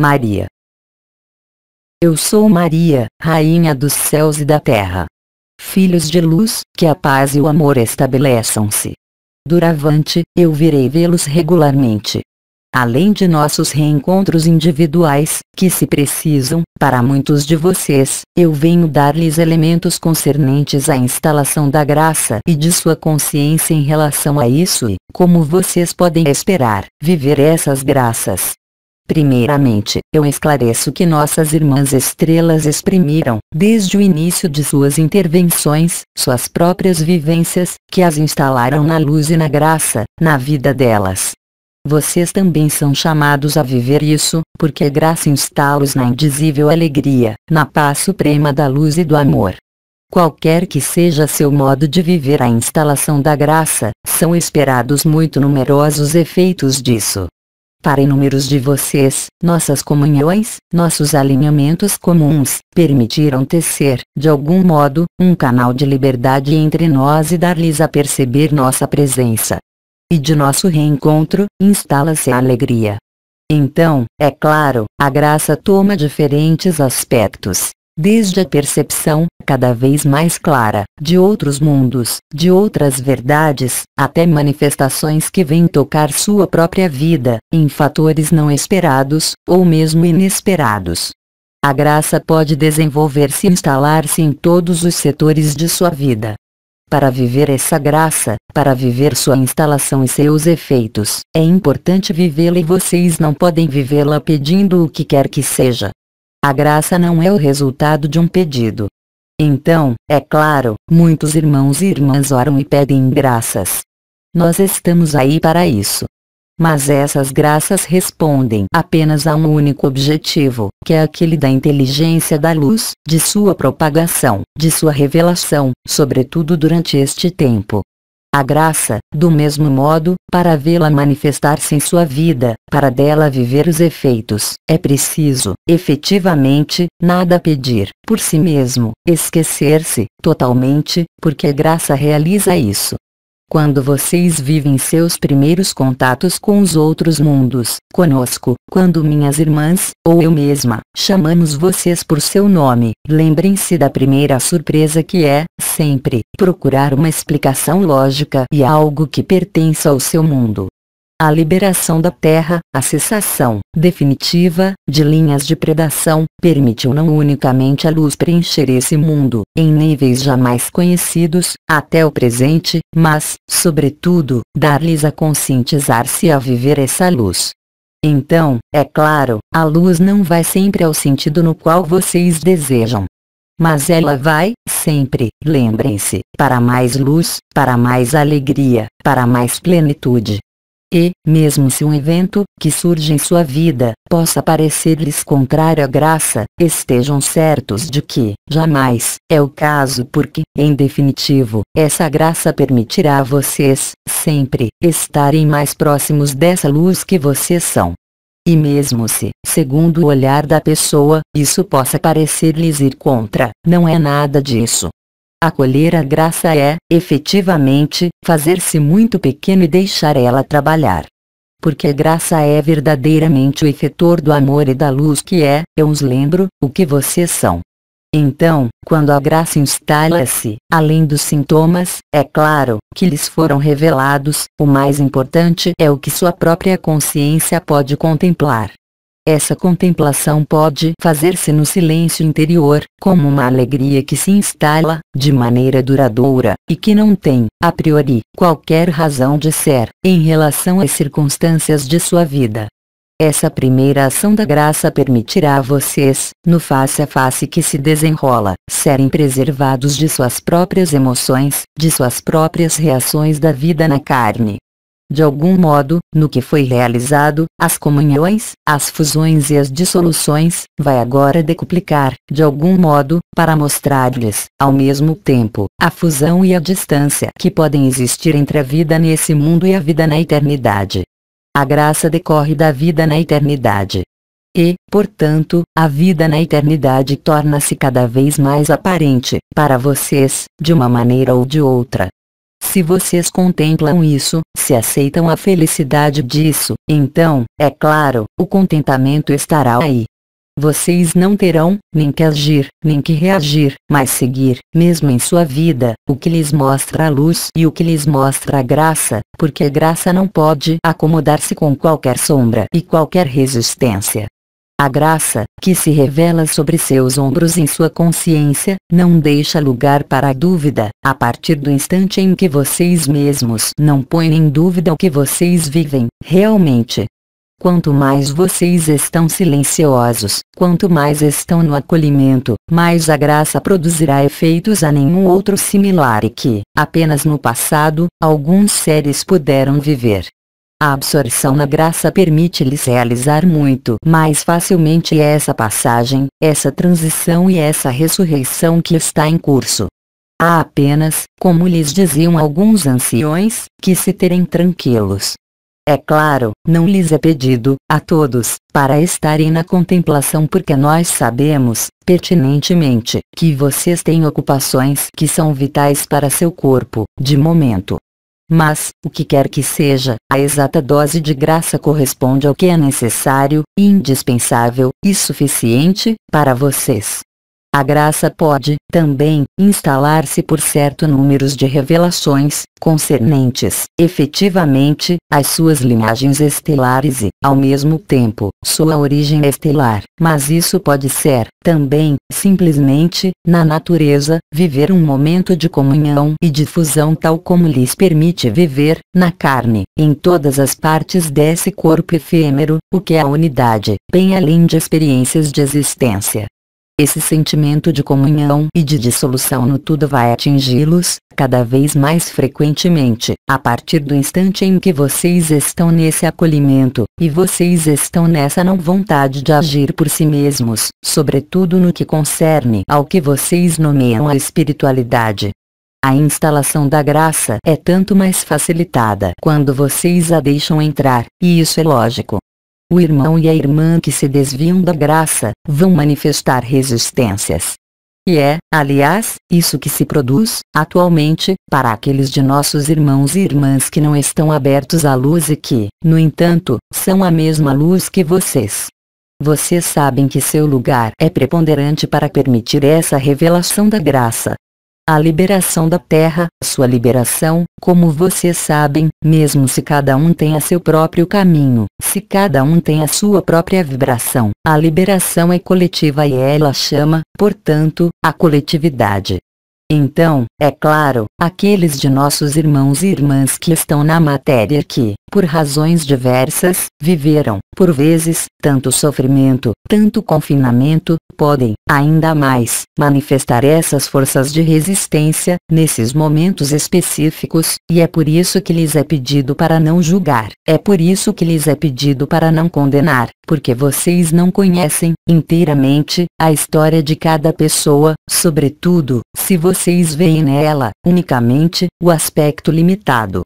Maria. Eu sou Maria, Rainha dos céus e da terra. Filhos de luz, que a paz e o amor estabeleçam-se. Duravante, eu virei vê-los regularmente. Além de nossos reencontros individuais, que se precisam, para muitos de vocês, eu venho dar-lhes elementos concernentes à instalação da graça e de sua consciência em relação a isso e, como vocês podem esperar, viver essas graças, Primeiramente, eu esclareço que nossas irmãs estrelas exprimiram, desde o início de suas intervenções, suas próprias vivências, que as instalaram na luz e na graça, na vida delas. Vocês também são chamados a viver isso, porque a é graça instala-os na indizível alegria, na paz suprema da luz e do amor. Qualquer que seja seu modo de viver a instalação da graça, são esperados muito numerosos efeitos disso para inúmeros de vocês, nossas comunhões, nossos alinhamentos comuns, permitiram tecer, de algum modo, um canal de liberdade entre nós e dar-lhes a perceber nossa presença. E de nosso reencontro, instala-se a alegria. Então, é claro, a graça toma diferentes aspectos desde a percepção, cada vez mais clara, de outros mundos, de outras verdades, até manifestações que vêm tocar sua própria vida, em fatores não esperados, ou mesmo inesperados. A graça pode desenvolver-se e instalar-se em todos os setores de sua vida. Para viver essa graça, para viver sua instalação e seus efeitos, é importante vivê-la e vocês não podem vivê-la pedindo o que quer que seja. A graça não é o resultado de um pedido. Então, é claro, muitos irmãos e irmãs oram e pedem graças. Nós estamos aí para isso. Mas essas graças respondem apenas a um único objetivo, que é aquele da inteligência da luz, de sua propagação, de sua revelação, sobretudo durante este tempo a graça, do mesmo modo, para vê-la manifestar-se em sua vida, para dela viver os efeitos, é preciso, efetivamente, nada pedir, por si mesmo, esquecer-se, totalmente, porque a graça realiza isso. Quando vocês vivem seus primeiros contatos com os outros mundos, conosco, quando minhas irmãs, ou eu mesma, chamamos vocês por seu nome, lembrem-se da primeira surpresa que é, sempre, procurar uma explicação lógica e algo que pertença ao seu mundo a liberação da terra, a cessação definitiva de linhas de predação, permitiu não unicamente a luz preencher esse mundo em níveis jamais conhecidos até o presente, mas, sobretudo, dar-lhes a conscientizar-se a viver essa luz. Então, é claro, a luz não vai sempre ao sentido no qual vocês desejam. Mas ela vai, sempre, lembrem-se, para mais luz, para mais alegria, para mais plenitude. E, mesmo se um evento, que surge em sua vida, possa parecer-lhes contrário à graça, estejam certos de que, jamais, é o caso porque, em definitivo, essa graça permitirá a vocês, sempre, estarem mais próximos dessa luz que vocês são. E mesmo se, segundo o olhar da pessoa, isso possa parecer-lhes ir contra, não é nada disso. Acolher a graça é, efetivamente, fazer-se muito pequeno e deixar ela trabalhar. Porque a graça é verdadeiramente o efetor do amor e da luz que é, eu os lembro, o que vocês são. Então, quando a graça instala-se, além dos sintomas, é claro, que lhes foram revelados, o mais importante é o que sua própria consciência pode contemplar, essa contemplação pode fazer-se no silêncio interior, como uma alegria que se instala, de maneira duradoura, e que não tem, a priori, qualquer razão de ser, em relação às circunstâncias de sua vida. Essa primeira ação da graça permitirá a vocês, no face a face que se desenrola, serem preservados de suas próprias emoções, de suas próprias reações da vida na carne, de algum modo, no que foi realizado, as comunhões, as fusões e as dissoluções, vai agora decuplicar, de algum modo, para mostrar-lhes, ao mesmo tempo, a fusão e a distância que podem existir entre a vida nesse mundo e a vida na eternidade. A graça decorre da vida na eternidade. E, portanto, a vida na eternidade torna-se cada vez mais aparente, para vocês, de uma maneira ou de outra. Se vocês contemplam isso, se aceitam a felicidade disso, então, é claro, o contentamento estará aí. Vocês não terão, nem que agir, nem que reagir, mas seguir, mesmo em sua vida, o que lhes mostra a luz e o que lhes mostra a graça, porque a graça não pode acomodar-se com qualquer sombra e qualquer resistência. A graça, que se revela sobre seus ombros em sua consciência, não deixa lugar para a dúvida, a partir do instante em que vocês mesmos não põem em dúvida o que vocês vivem, realmente. Quanto mais vocês estão silenciosos, quanto mais estão no acolhimento, mais a graça produzirá efeitos a nenhum outro similar e que, apenas no passado, alguns seres puderam viver. A absorção na graça permite-lhes realizar muito mais facilmente essa passagem, essa transição e essa ressurreição que está em curso. Há apenas, como lhes diziam alguns anciões, que se terem tranquilos. É claro, não lhes é pedido, a todos, para estarem na contemplação porque nós sabemos, pertinentemente, que vocês têm ocupações que são vitais para seu corpo, de momento, mas, o que quer que seja, a exata dose de graça corresponde ao que é necessário, indispensável e suficiente, para vocês. A graça pode, também, instalar-se por certo números de revelações, concernentes, efetivamente, às suas linhagens estelares e, ao mesmo tempo, sua origem estelar. Mas isso pode ser, também, simplesmente, na natureza, viver um momento de comunhão e difusão tal como lhes permite viver, na carne, em todas as partes desse corpo efêmero, o que é a unidade, bem além de experiências de existência. Esse sentimento de comunhão e de dissolução no tudo vai atingi-los, cada vez mais frequentemente, a partir do instante em que vocês estão nesse acolhimento, e vocês estão nessa não vontade de agir por si mesmos, sobretudo no que concerne ao que vocês nomeiam a espiritualidade. A instalação da graça é tanto mais facilitada quando vocês a deixam entrar, e isso é lógico, o irmão e a irmã que se desviam da graça vão manifestar resistências. E é, aliás, isso que se produz, atualmente, para aqueles de nossos irmãos e irmãs que não estão abertos à luz e que, no entanto, são a mesma luz que vocês. Vocês sabem que seu lugar é preponderante para permitir essa revelação da graça, a liberação da terra, sua liberação, como vocês sabem, mesmo se cada um tem a seu próprio caminho, se cada um tem a sua própria vibração, a liberação é coletiva e ela chama, portanto, a coletividade. Então, é claro, aqueles de nossos irmãos e irmãs que estão na matéria que, por razões diversas, viveram, por vezes, tanto sofrimento, tanto confinamento, podem, ainda mais, manifestar essas forças de resistência, nesses momentos específicos, e é por isso que lhes é pedido para não julgar, é por isso que lhes é pedido para não condenar, porque vocês não conhecem, inteiramente, a história de cada pessoa, sobretudo, se vocês vocês veem nela, unicamente, o aspecto limitado.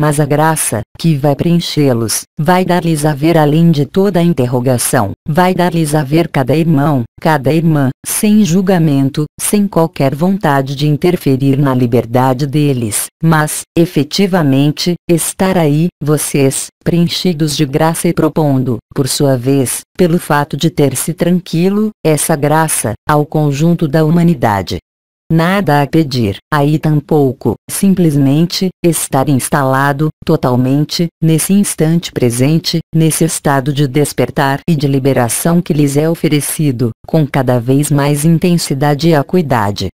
Mas a graça, que vai preenchê-los, vai dar-lhes a ver além de toda a interrogação, vai dar-lhes a ver cada irmão, cada irmã, sem julgamento, sem qualquer vontade de interferir na liberdade deles, mas, efetivamente, estar aí, vocês, preenchidos de graça e propondo, por sua vez, pelo fato de ter-se tranquilo, essa graça, ao conjunto da humanidade, nada a pedir. Aí tampouco, simplesmente, estar instalado, totalmente, nesse instante presente, nesse estado de despertar e de liberação que lhes é oferecido, com cada vez mais intensidade e acuidade.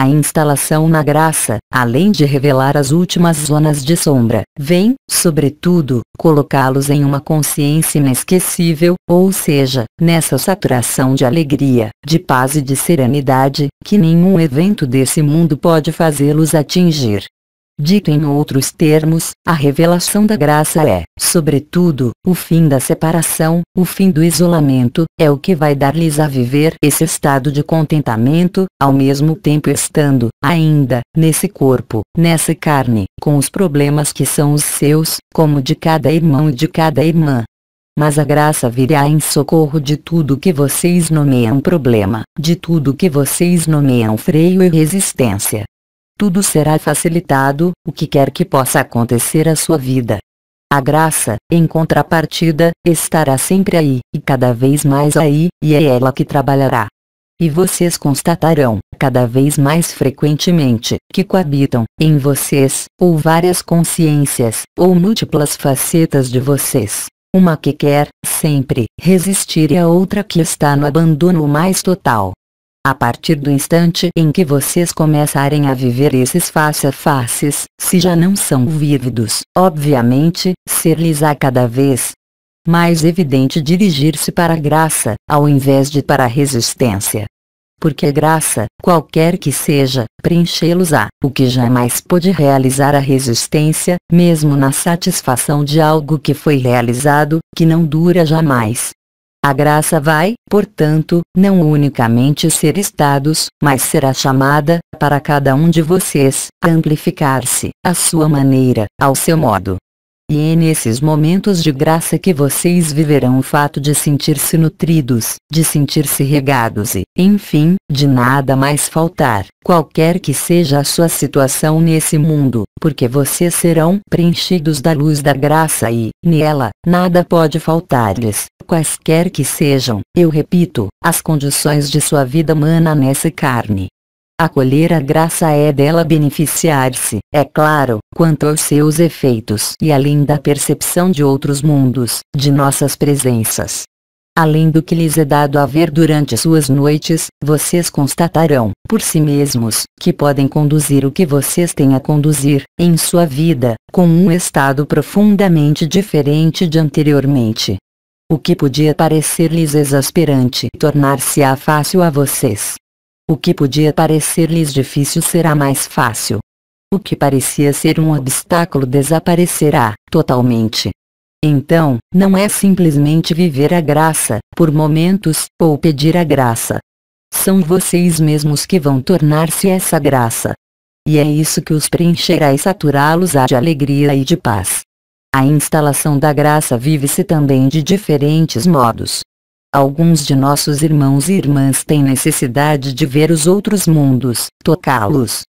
A instalação na graça, além de revelar as últimas zonas de sombra, vem, sobretudo, colocá-los em uma consciência inesquecível, ou seja, nessa saturação de alegria, de paz e de serenidade, que nenhum evento desse mundo pode fazê-los atingir. Dito em outros termos, a revelação da graça é, sobretudo, o fim da separação, o fim do isolamento, é o que vai dar-lhes a viver esse estado de contentamento, ao mesmo tempo estando, ainda, nesse corpo, nessa carne, com os problemas que são os seus, como de cada irmão e de cada irmã. Mas a graça virá em socorro de tudo que vocês nomeiam problema, de tudo que vocês nomeiam freio e resistência, tudo será facilitado, o que quer que possa acontecer à sua vida. A graça, em contrapartida, estará sempre aí, e cada vez mais aí, e é ela que trabalhará. E vocês constatarão, cada vez mais frequentemente, que coabitam, em vocês, ou várias consciências, ou múltiplas facetas de vocês. Uma que quer, sempre, resistir e a outra que está no abandono mais total. A partir do instante em que vocês começarem a viver esses face a faces, se já não são vívidos, obviamente, ser lhes a cada vez mais evidente dirigir-se para a graça, ao invés de para a resistência. Porque a graça, qualquer que seja, preenchê los a, o que jamais pôde realizar a resistência, mesmo na satisfação de algo que foi realizado, que não dura jamais. A graça vai, portanto, não unicamente ser estados, mas será chamada, para cada um de vocês, amplificar-se, à sua maneira, ao seu modo, e é nesses momentos de graça que vocês viverão o fato de sentir-se nutridos, de sentir-se regados e, enfim, de nada mais faltar, qualquer que seja a sua situação nesse mundo, porque vocês serão preenchidos da luz da graça e, nela, nada pode faltar-lhes, quaisquer que sejam, eu repito, as condições de sua vida humana nessa carne. Acolher a graça é dela beneficiar-se, é claro, quanto aos seus efeitos e além da percepção de outros mundos, de nossas presenças. Além do que lhes é dado a ver durante suas noites, vocês constatarão, por si mesmos, que podem conduzir o que vocês têm a conduzir, em sua vida, com um estado profundamente diferente de anteriormente. O que podia parecer-lhes exasperante tornar-se-á fácil a vocês o que podia parecer-lhes difícil será mais fácil. O que parecia ser um obstáculo desaparecerá totalmente. Então, não é simplesmente viver a graça, por momentos, ou pedir a graça. São vocês mesmos que vão tornar-se essa graça. E é isso que os preencherá e saturá-los de alegria e de paz. A instalação da graça vive-se também de diferentes modos. Alguns de nossos irmãos e irmãs têm necessidade de ver os outros mundos, tocá-los.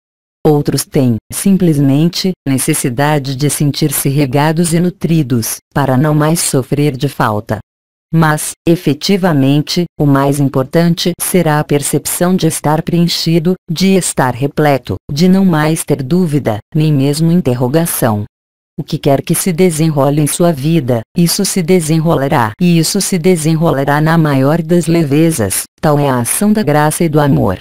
Outros têm, simplesmente, necessidade de sentir-se regados e nutridos, para não mais sofrer de falta. Mas, efetivamente, o mais importante será a percepção de estar preenchido, de estar repleto, de não mais ter dúvida, nem mesmo interrogação, o que quer que se desenrole em sua vida, isso se desenrolará. E isso se desenrolará na maior das levezas, tal é a ação da graça e do amor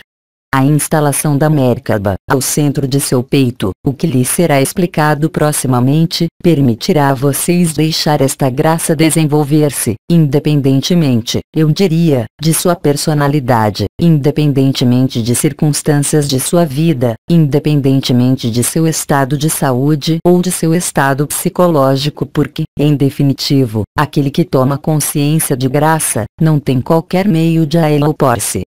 a instalação da Merkaba ao centro de seu peito, o que lhe será explicado proximamente, permitirá a vocês deixar esta graça desenvolver-se, independentemente, eu diria, de sua personalidade, independentemente de circunstâncias de sua vida, independentemente de seu estado de saúde ou de seu estado psicológico porque, em definitivo, aquele que toma consciência de graça, não tem qualquer meio de a ela opor-se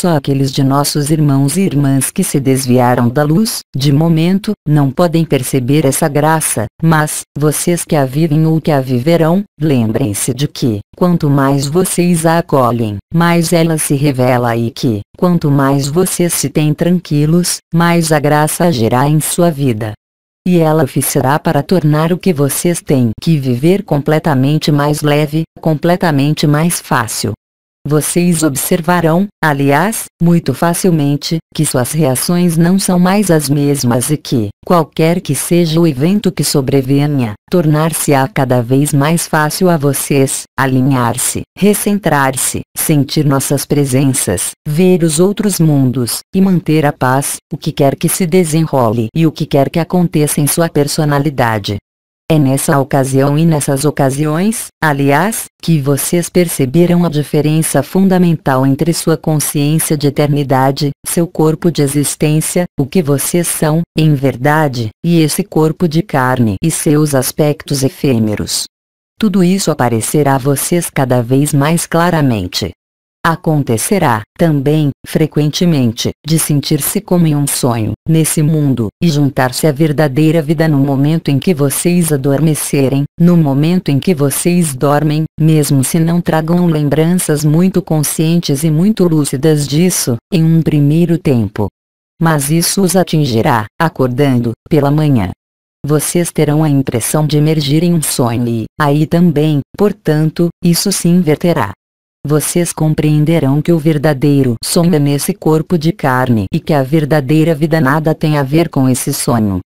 só aqueles de nossos irmãos e irmãs que se desviaram da luz, de momento, não podem perceber essa graça, mas, vocês que a vivem ou que a viverão, lembrem-se de que, quanto mais vocês a acolhem, mais ela se revela e que, quanto mais vocês se têm tranquilos, mais a graça agirá em sua vida. E ela oficiará para tornar o que vocês têm que viver completamente mais leve, completamente mais fácil, vocês observarão, aliás, muito facilmente, que suas reações não são mais as mesmas e que, qualquer que seja o evento que sobrevenha, tornar-se-á cada vez mais fácil a vocês, alinhar-se, recentrar-se, sentir nossas presenças, ver os outros mundos, e manter a paz, o que quer que se desenrole e o que quer que aconteça em sua personalidade. É nessa ocasião e nessas ocasiões, aliás, que vocês perceberam a diferença fundamental entre sua consciência de eternidade, seu corpo de existência, o que vocês são, em verdade, e esse corpo de carne e seus aspectos efêmeros. Tudo isso aparecerá a vocês cada vez mais claramente. Acontecerá, também, frequentemente, de sentir-se como em um sonho, nesse mundo, e juntar-se à verdadeira vida no momento em que vocês adormecerem, no momento em que vocês dormem, mesmo se não tragam lembranças muito conscientes e muito lúcidas disso, em um primeiro tempo. Mas isso os atingirá, acordando, pela manhã. Vocês terão a impressão de emergir em um sonho e, aí também, portanto, isso se inverterá vocês compreenderão que o verdadeiro sonho é nesse corpo de carne e que a verdadeira vida nada tem a ver com esse sonho.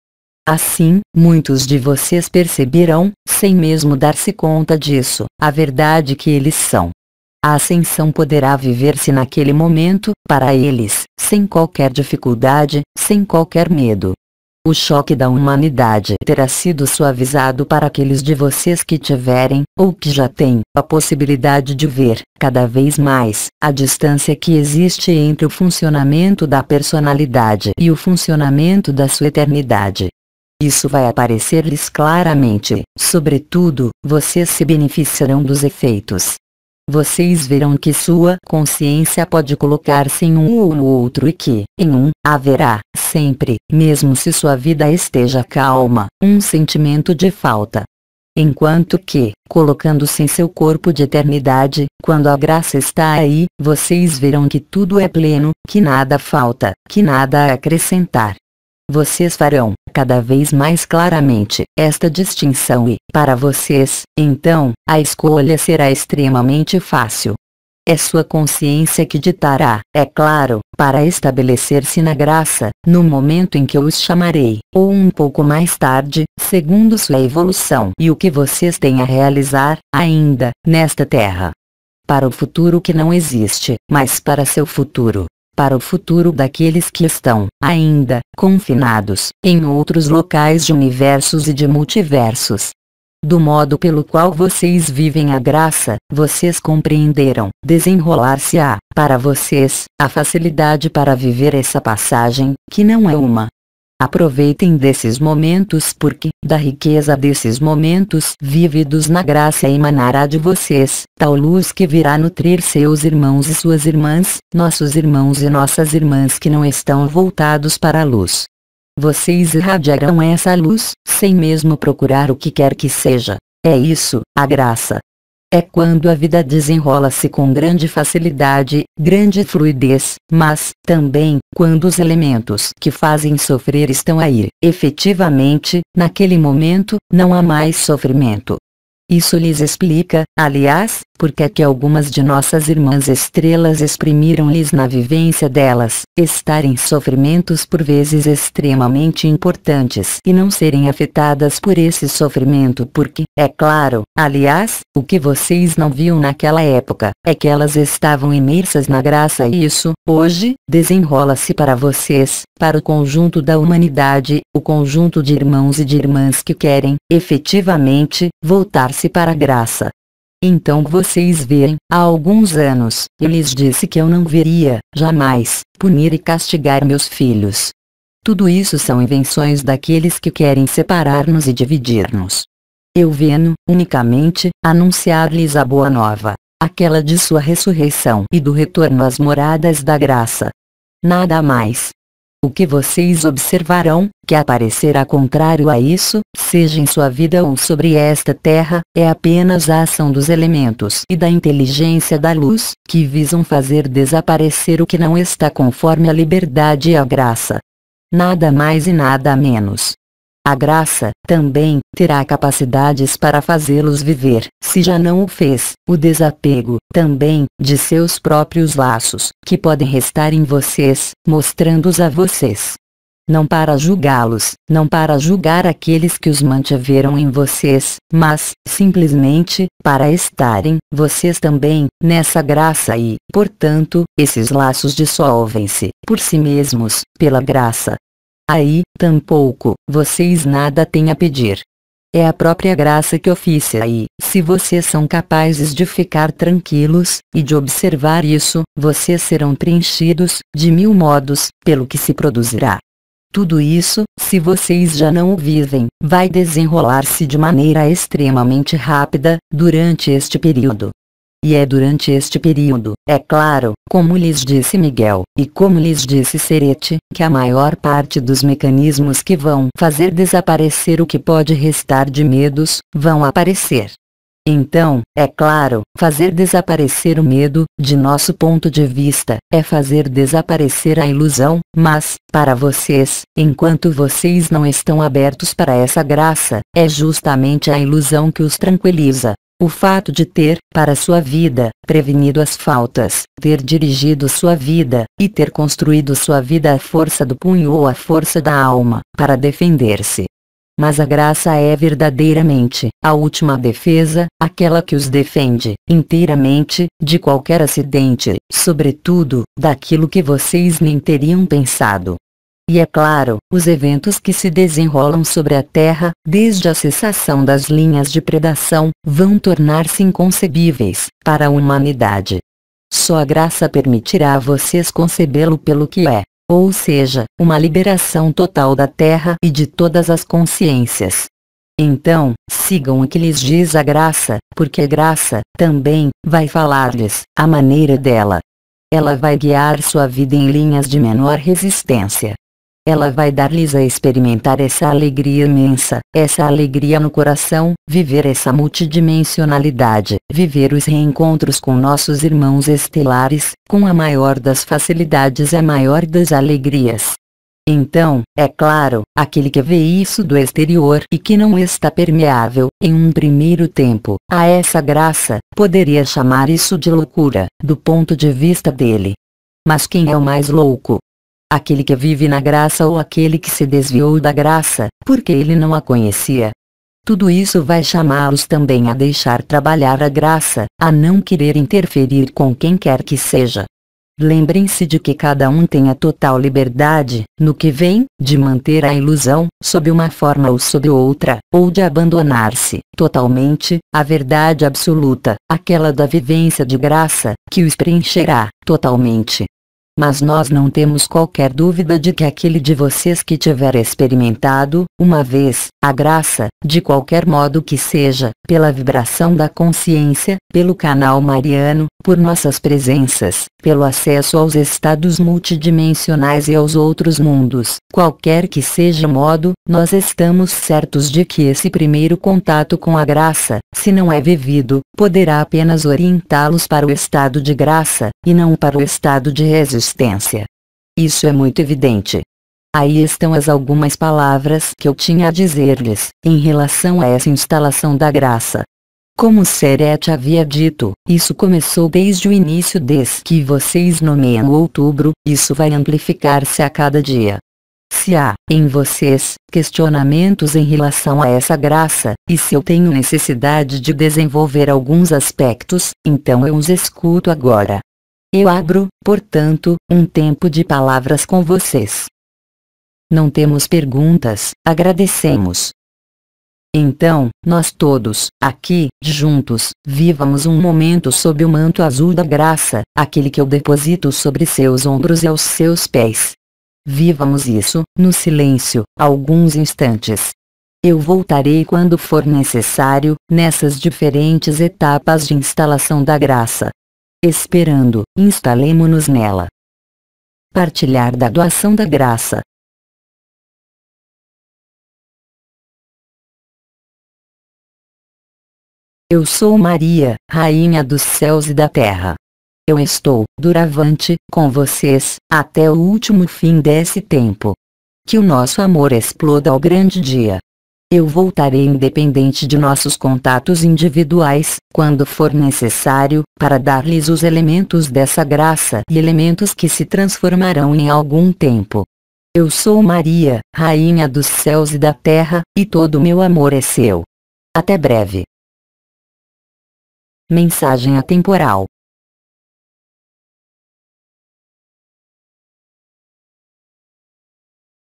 Assim, muitos de vocês perceberão, sem mesmo dar-se conta disso, a verdade que eles são. A ascensão poderá viver-se naquele momento, para eles, sem qualquer dificuldade, sem qualquer medo. O choque da humanidade terá sido suavizado para aqueles de vocês que tiverem, ou que já têm, a possibilidade de ver, cada vez mais, a distância que existe entre o funcionamento da personalidade e o funcionamento da sua eternidade. Isso vai aparecer-lhes claramente, sobretudo, vocês se beneficiarão dos efeitos vocês verão que sua consciência pode colocar-se em um ou no outro e que, em um, haverá, sempre, mesmo se sua vida esteja calma, um sentimento de falta. Enquanto que, colocando-se em seu corpo de eternidade, quando a graça está aí, vocês verão que tudo é pleno, que nada falta, que nada a acrescentar, vocês farão, cada vez mais claramente, esta distinção e, para vocês, então, a escolha será extremamente fácil. É sua consciência que ditará, é claro, para estabelecer-se na graça, no momento em que eu os chamarei, ou um pouco mais tarde, segundo sua evolução e o que vocês têm a realizar, ainda, nesta terra. Para o futuro que não existe, mas para seu futuro, para o futuro daqueles que estão, ainda, confinados, em outros locais de universos e de multiversos. Do modo pelo qual vocês vivem a graça, vocês compreenderam, desenrolar-se-á, para vocês, a facilidade para viver essa passagem, que não é uma, Aproveitem desses momentos porque, da riqueza desses momentos vividos na graça emanará de vocês, tal luz que virá nutrir seus irmãos e suas irmãs, nossos irmãos e nossas irmãs que não estão voltados para a luz. Vocês irradiarão essa luz, sem mesmo procurar o que quer que seja. É isso, a graça, é quando a vida desenrola-se com grande facilidade, grande fluidez, mas, também, quando os elementos que fazem sofrer estão aí, efetivamente, naquele momento, não há mais sofrimento. Isso lhes explica, aliás, porque é que algumas de nossas irmãs estrelas exprimiram-lhes na vivência delas, estarem sofrimentos por vezes extremamente importantes e não serem afetadas por esse sofrimento porque, é claro, aliás, o que vocês não viam naquela época, é que elas estavam imersas na graça e isso, hoje, desenrola-se para vocês, para o conjunto da humanidade, o conjunto de irmãos e de irmãs que querem, efetivamente, voltar-se para a graça, então vocês verem, há alguns anos, eu lhes disse que eu não veria, jamais, punir e castigar meus filhos. Tudo isso são invenções daqueles que querem separar-nos e dividir-nos. Eu venho, unicamente, anunciar-lhes a boa nova, aquela de sua ressurreição e do retorno às moradas da graça. Nada mais, o que vocês observarão, que aparecerá contrário a isso, seja em sua vida ou sobre esta terra, é apenas a ação dos elementos e da inteligência da luz, que visam fazer desaparecer o que não está conforme a liberdade e a graça. Nada mais e nada menos. A graça, também, terá capacidades para fazê-los viver, se já não o fez, o desapego, também, de seus próprios laços, que podem restar em vocês, mostrando-os a vocês. Não para julgá-los, não para julgar aqueles que os mantiveram em vocês, mas, simplesmente, para estarem, vocês também, nessa graça e, portanto, esses laços dissolvem-se, por si mesmos, pela graça, Aí, tampouco, vocês nada têm a pedir. É a própria graça que oficia aí. se vocês são capazes de ficar tranquilos, e de observar isso, vocês serão preenchidos, de mil modos, pelo que se produzirá. Tudo isso, se vocês já não o vivem, vai desenrolar-se de maneira extremamente rápida, durante este período. E é durante este período, é claro, como lhes disse Miguel, e como lhes disse Serete, que a maior parte dos mecanismos que vão fazer desaparecer o que pode restar de medos, vão aparecer. Então, é claro, fazer desaparecer o medo, de nosso ponto de vista, é fazer desaparecer a ilusão, mas, para vocês, enquanto vocês não estão abertos para essa graça, é justamente a ilusão que os tranquiliza, o fato de ter, para sua vida, prevenido as faltas, ter dirigido sua vida, e ter construído sua vida à força do punho ou à força da alma, para defender-se. Mas a graça é verdadeiramente a última defesa, aquela que os defende inteiramente de qualquer acidente, sobretudo daquilo que vocês nem teriam pensado. E é claro, os eventos que se desenrolam sobre a Terra, desde a cessação das linhas de predação, vão tornar-se inconcebíveis, para a humanidade. Só a graça permitirá a vocês concebê-lo pelo que é, ou seja, uma liberação total da Terra e de todas as consciências. Então, sigam o que lhes diz a graça, porque a graça, também, vai falar-lhes, a maneira dela. Ela vai guiar sua vida em linhas de menor resistência. Ela vai dar-lhes a experimentar essa alegria imensa, essa alegria no coração, viver essa multidimensionalidade, viver os reencontros com nossos irmãos estelares, com a maior das facilidades e a maior das alegrias. Então, é claro, aquele que vê isso do exterior e que não está permeável, em um primeiro tempo, a essa graça, poderia chamar isso de loucura, do ponto de vista dele. Mas quem é o mais louco, aquele que vive na graça ou aquele que se desviou da graça, porque ele não a conhecia. Tudo isso vai chamá-los também a deixar trabalhar a graça, a não querer interferir com quem quer que seja. Lembrem-se de que cada um tem a total liberdade, no que vem, de manter a ilusão, sob uma forma ou sob outra, ou de abandonar-se, totalmente, à verdade absoluta, aquela da vivência de graça, que os preencherá, totalmente mas nós não temos qualquer dúvida de que aquele de vocês que tiver experimentado, uma vez, a graça, de qualquer modo que seja, pela vibração da consciência, pelo canal mariano, por nossas presenças, pelo acesso aos estados multidimensionais e aos outros mundos. Qualquer que seja o modo, nós estamos certos de que esse primeiro contato com a graça, se não é vivido, poderá apenas orientá-los para o estado de graça, e não para o estado de resistência. Isso é muito evidente. Aí estão as algumas palavras que eu tinha a dizer-lhes, em relação a essa instalação da graça. Como Seret havia dito, isso começou desde o início desde que vocês nomeiam outubro, isso vai amplificar-se a cada dia. Se há, em vocês, questionamentos em relação a essa graça, e se eu tenho necessidade de desenvolver alguns aspectos, então eu os escuto agora. Eu abro, portanto, um tempo de palavras com vocês. Não temos perguntas, agradecemos, então, nós todos, aqui, juntos, vivamos um momento sob o manto azul da graça, aquele que eu deposito sobre seus ombros e aos seus pés. Vivamos isso, no silêncio, alguns instantes. Eu voltarei quando for necessário, nessas diferentes etapas de instalação da graça. Esperando, instalemo-nos nela. Partilhar da doação da graça, Eu sou Maria, Rainha dos céus e da terra. Eu estou, duravante, com vocês, até o último fim desse tempo. Que o nosso amor exploda ao grande dia. Eu voltarei independente de nossos contatos individuais, quando for necessário, para dar-lhes os elementos dessa graça e elementos que se transformarão em algum tempo. Eu sou Maria, Rainha dos céus e da terra, e todo meu amor é seu. Até breve. Mensagem atemporal